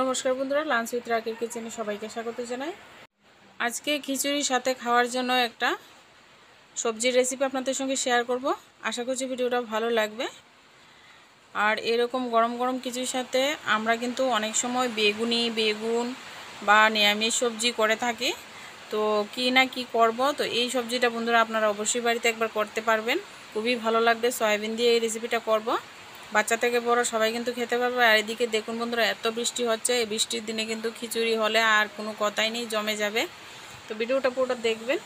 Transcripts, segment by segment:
নমস্কার বন্ধুরা lunch with রাকের কিচেনে সবাইকে স্বাগত জানাই আজকে খিচুড়ির সাথে খাওয়ার জন্য একটা সবজির রেসিপি আপনাদের সঙ্গে শেয়ার করব আশা করছি ভিডিওটা ভালো লাগবে আর এরকম গরম গরম খিচুড়ির সাথে আমরা কিন্তু অনেক সময় বেগুনি বেগুন বা নিরামিষ সবজি করে থাকি তো কি না কি করব তো এই সবজিটা বন্ধুরা আপনারা অবশ্যই বাড়িতে একবার করতে পারবেন খুবই ভালো লাগবে সয়াবিন দিয়ে এই রেসিপিটা করব বাচ্চা থেকে বড় সবাই কিন্তু খেতে পারবে আর এদিকে দেখুন বন্ধুরা এত বৃষ্টি হচ্ছে এই বৃষ্টির দিনে কিন্তু খিচুড়ি হলে আর কোনো কথাই নেই জমে যাবে তো ভিডিওটা পুরোটা দেখবেন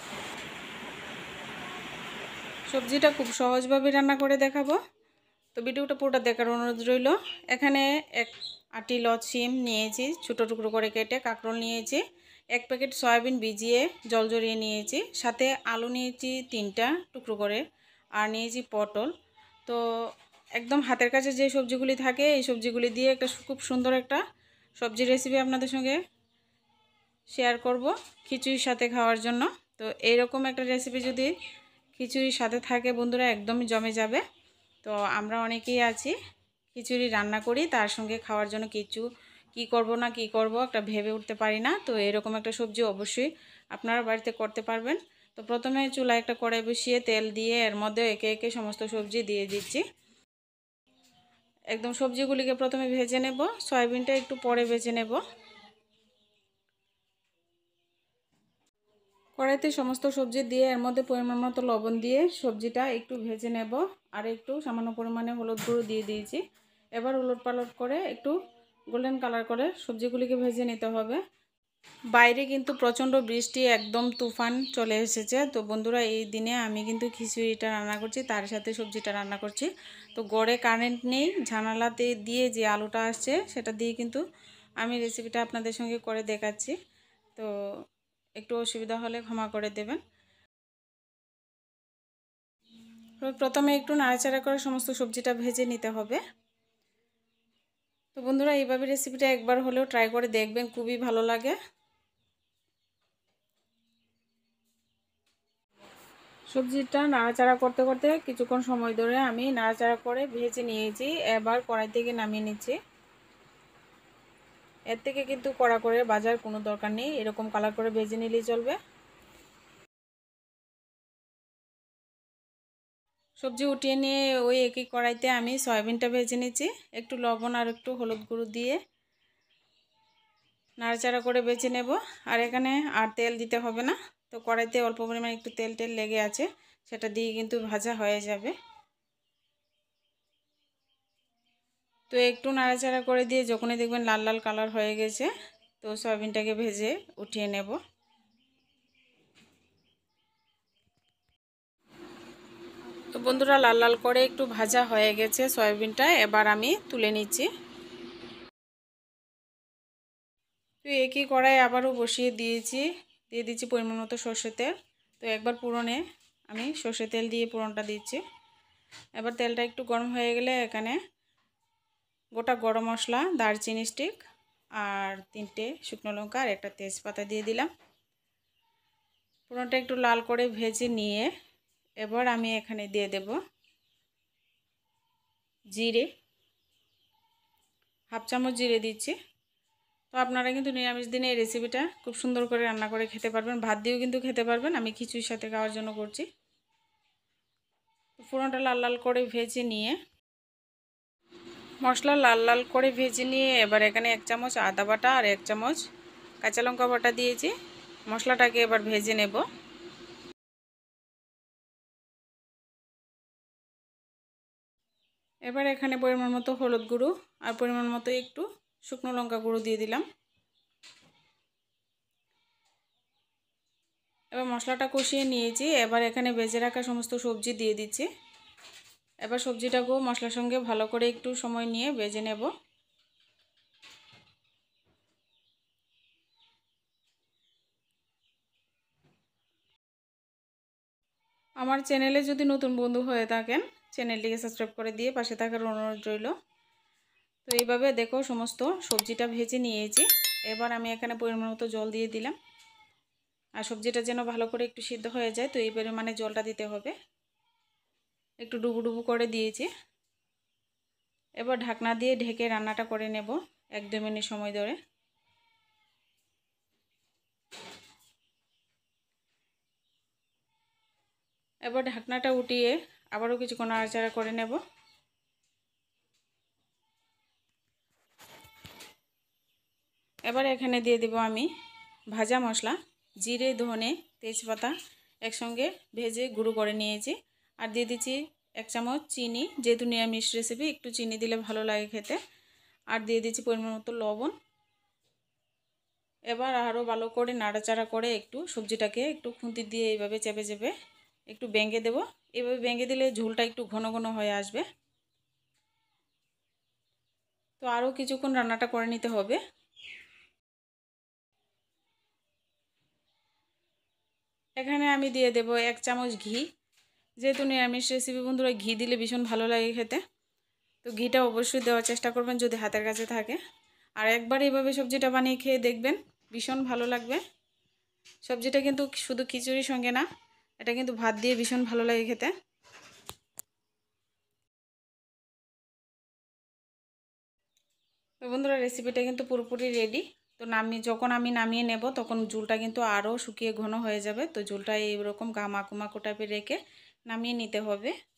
সবজিটা খুব সহজভাবে রান্না করে দেখাবো তো ভিডিওটা পুরোটা দেখার অনুরোধ রইল এখানে এক আটি লচিম নিয়েছি ছোটো টুকরো করে কেটে কাঁকরোল নিয়েছি এক প্যাকেট সয়াবিন ভিজিয়ে জল জড়িয়ে নিয়েছি সাথে আলু নিয়েছি তিনটা টুকরো করে আর নিয়েছি পটল তো একদম হাতের কাছে যে সবজিগুলি থাকে এই সবজিগুলি দিয়ে একটা খুব সুন্দর একটা সবজি রেসিপি আপনাদের সঙ্গে শেয়ার করব খিচুড়ির সাথে খাওয়ার জন্য তো এইরকম একটা রেসিপি যদি খিচুড়ির সাথে থাকে বন্ধুরা একদমই জমে যাবে তো আমরা অনেকেই আছি খিচুড়ি রান্না করি তার সঙ্গে খাওয়ার জন্য কিছু কি করব না কি করব একটা ভেবে উঠতে পারি না তো এরকম একটা সবজি অবশ্যই আপনারা বাড়িতে করতে পারবেন তো প্রথমে চুলা একটা কড়াই বসিয়ে তেল দিয়ে এর মধ্যে একে একে সমস্ত সবজি দিয়ে দিচ্ছি একদম সবজিগুলিকে প্রথমে ভেজে নেব সয়াবিনটা একটু পরে ভেজে নেব কড়াইতে সমস্ত সবজি দিয়ে এর মধ্যে পরিমাণ মতো লবণ দিয়ে সবজিটা একটু ভেজে নেব আর একটু সামান্য পরিমাণে হলুদ গুঁড়ো দিয়ে দিয়েছি এবার উলট পালট করে একটু গোল্ডেন কালার করে সবজিগুলিকে ভেজে নিতে হবে বাইরে কিন্তু প্রচণ্ড বৃষ্টি একদম তুফান চলে এসেছে তো বন্ধুরা এই দিনে আমি কিন্তু খিচুড়িটা রান্না করছি তার সাথে সবজিটা রান্না করছি তো গড়ে কারেন্ট নেই ঝানালাতে দিয়ে যে আলুটা আসছে সেটা দিয়ে কিন্তু আমি রেসিপিটা আপনাদের সঙ্গে করে দেখাচ্ছি তো একটু অসুবিধা হলে ক্ষমা করে দেবেন প্রথমে একটু নাড়াচাড়া করে সমস্ত সবজিটা ভেজে নিতে হবে তো বন্ধুরা এইভাবে রেসিপিটা একবার হলেও ট্রাই করে দেখবেন খুবই ভালো লাগে সবজিটা নাড়াচাড়া করতে করতে কিছুক্ষণ সময় ধরে আমি নাড়াচাড়া করে ভেজে নিয়েছি এবার কড়াই থেকে নামিয়ে নিচ্ছি এর থেকে কিন্তু কড়া করে বাজার কোনো দরকার নেই এরকম কালার করে ভেজে নিলেই চলবে সবজি উঠিয়ে নিয়ে ওই একই কড়াইতে আমি সয়াবিনটা ভেজে নিচ্ছি একটু লবণ আর একটু হলুদ গুঁড়ো দিয়ে নাড়াচাড়া করে বেছে নেব আর এখানে আর তেল দিতে হবে না তো কড়াইতে অল্প পরিমাণে একটু তেল টেল লেগে আছে সেটা দিয়ে কিন্তু ভাজা হয়ে যাবে তো একটু নাড়াচাড়া করে দিয়ে যখনই দেখবেন লাল লাল কালার হয়ে গেছে তো সয়াবিনটাকে ভেজে উঠিয়ে নেব তো বন্ধুরা লাল লাল করে একটু ভাজা হয়ে গেছে সয়াবিনটা এবার আমি তুলে নিচ্ছি তো একই কড়াই আবারও বসিয়ে দিয়েছি দিয়ে দিচ্ছি পরিমাণ মতো সর্ষে তেল তো একবার পুরনে আমি সর্ষে তেল দিয়ে পুরনটা দিচ্ছি এবার তেলটা একটু গরম হয়ে গেলে এখানে গোটা গরম মশলা দারচিনি স্টিক আর তিনটে শুকনো লঙ্কা আর একটা তেজপাতা দিয়ে দিলাম পুরনটা একটু লাল করে ভেজে নিয়ে এবার আমি এখানে দিয়ে দেব জিরে হাফ চামচ জিরে দিচ্ছি তো আপনারা কিন্তু নিরামিষ দিনে এই রেসিপিটা খুব সুন্দর করে রান্না করে খেতে পারবেন ভাত দিয়েও কিন্তু খেতে পারবেন আমি খিচুড়ির সাথে খাওয়ার জন্য করছি ফোড়নটা লাল লাল করে ভেজে নিয়ে মশলা লাল লাল করে ভেজে নিয়ে এবার এখানে এক চামচ আদা বাটা আর এক চামচ কাঁচা লঙ্কা বাটা দিয়েছি মশলাটাকে এবার ভেজে নেব এবার এখানে পরিমাণ মতো হলুদ গুঁড়ো আর পরিমাণ মতো একটু শুকনো লঙ্কা গুঁড়ো দিয়ে দিলাম এবার মশলাটা কষিয়ে নিয়েছি এবার এখানে বেজে রাখা সমস্ত সবজি দিয়ে দিচ্ছি এবার সবজিটাকেও মশলার সঙ্গে ভালো করে একটু সময় নিয়ে ভেজে নেব আমার চ্যানেলে যদি নতুন বন্ধু হয়ে থাকেন চ্যানেলটিকে সাবস্ক্রাইব করে দিয়ে পাশে থাকার অনুরোধ রইল তো এইভাবে দেখো সমস্ত সবজিটা ভেজে নিয়েছি এবার আমি এখানে পরিমাণ মতো জল দিয়ে দিলাম আর সবজিটা যেন ভালো করে একটু সিদ্ধ হয়ে যায় তো এই পরিমাণে জলটা দিতে হবে একটু ডুবু ডুবু করে দিয়েছি এবার ঢাকনা দিয়ে ঢেকে রান্নাটা করে নেব এক দু মিনিট সময় ধরে এবার ঢাকনাটা উঠিয়ে আবারও কিছুক্ষণ আড়াচাড়া করে নেব এবার এখানে দিয়ে দেব আমি ভাজা মশলা জিরে ধনে তেজপাতা একসঙ্গে ভেজে গুঁড়ো করে নিয়েছি আর দিয়ে দিচ্ছি এক চামচ চিনি যেহেতু নিরামিষ রেসিপি একটু চিনি দিলে ভালো লাগে খেতে আর দিয়ে দিচ্ছি পরিমাণ মতো লবণ এবার আরও ভালো করে নাড়াচাড়া করে একটু সবজিটাকে একটু খুঁতি দিয়ে এইভাবে চেপে চেপে একটু বেঙ্গে দেব এভাবে বেঙ্গে দিলে ঝোলটা একটু ঘন ঘন হয়ে আসবে তো আরও কিছুক্ষণ রান্নাটা করে নিতে হবে এখানে আমি দিয়ে দেব এক চামচ ঘি যেহেতু নিরামিষ রেসিপি বন্ধুরা ঘি দিলে ভীষণ ভালো লাগে খেতে তো ঘিটা অবশ্যই দেওয়ার চেষ্টা করবেন যদি হাতের কাছে থাকে আর একবার এইভাবে সবজিটা বানিয়ে খেয়ে দেখবেন ভীষণ ভালো লাগবে সবজিটা কিন্তু শুধু খিচুড়ির সঙ্গে না এটা কিন্তু ভাত দিয়ে ভীষণ ভালো লাগে খেতে তো বন্ধুরা রেসিপিটা কিন্তু পুরোপুরি রেডি তো নামিয়ে যখন আমি নামিয়ে নেব তখন জুলটা কিন্তু আরও শুকিয়ে ঘন হয়ে যাবে তো জুলটা এইরকম গামাকুমাকো টাইপের রেখে নামিয়ে নিতে হবে